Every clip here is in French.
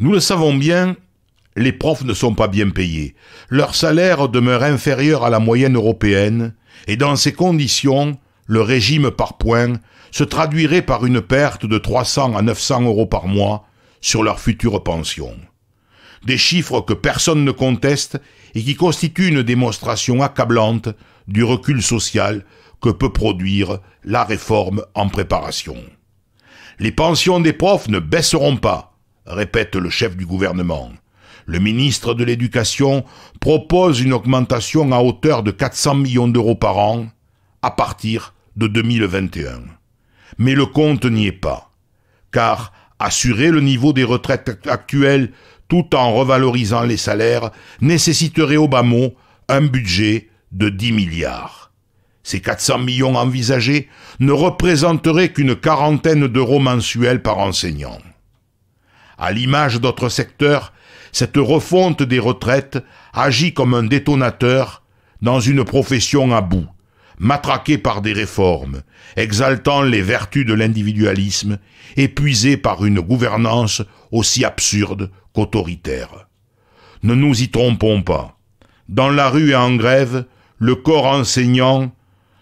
Nous le savons bien, les profs ne sont pas bien payés. Leur salaire demeure inférieur à la moyenne européenne, et dans ces conditions, le régime par points se traduirait par une perte de 300 à 900 euros par mois sur leur future pension. Des chiffres que personne ne conteste et qui constituent une démonstration accablante du recul social que peut produire la réforme en préparation. Les pensions des profs ne baisseront pas, répète le chef du gouvernement. Le ministre de l'Éducation propose une augmentation à hauteur de 400 millions d'euros par an à partir de 2021. Mais le compte n'y est pas, car assurer le niveau des retraites actuelles tout en revalorisant les salaires nécessiterait au bas mot un budget de 10 milliards. Ces 400 millions envisagés ne représenteraient qu'une quarantaine d'euros mensuels par enseignant. À l'image d'autres secteurs, cette refonte des retraites agit comme un détonateur dans une profession à bout, matraquée par des réformes, exaltant les vertus de l'individualisme, épuisée par une gouvernance aussi absurde qu'autoritaire. Ne nous y trompons pas. Dans la rue et en grève, le corps enseignant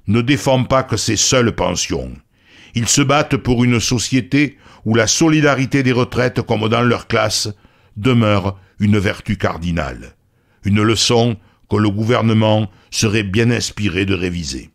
ne défend pas que ses seules pensions. Ils se battent pour une société où la solidarité des retraites, comme dans leur classe, demeure une vertu cardinale. Une leçon que le gouvernement serait bien inspiré de réviser.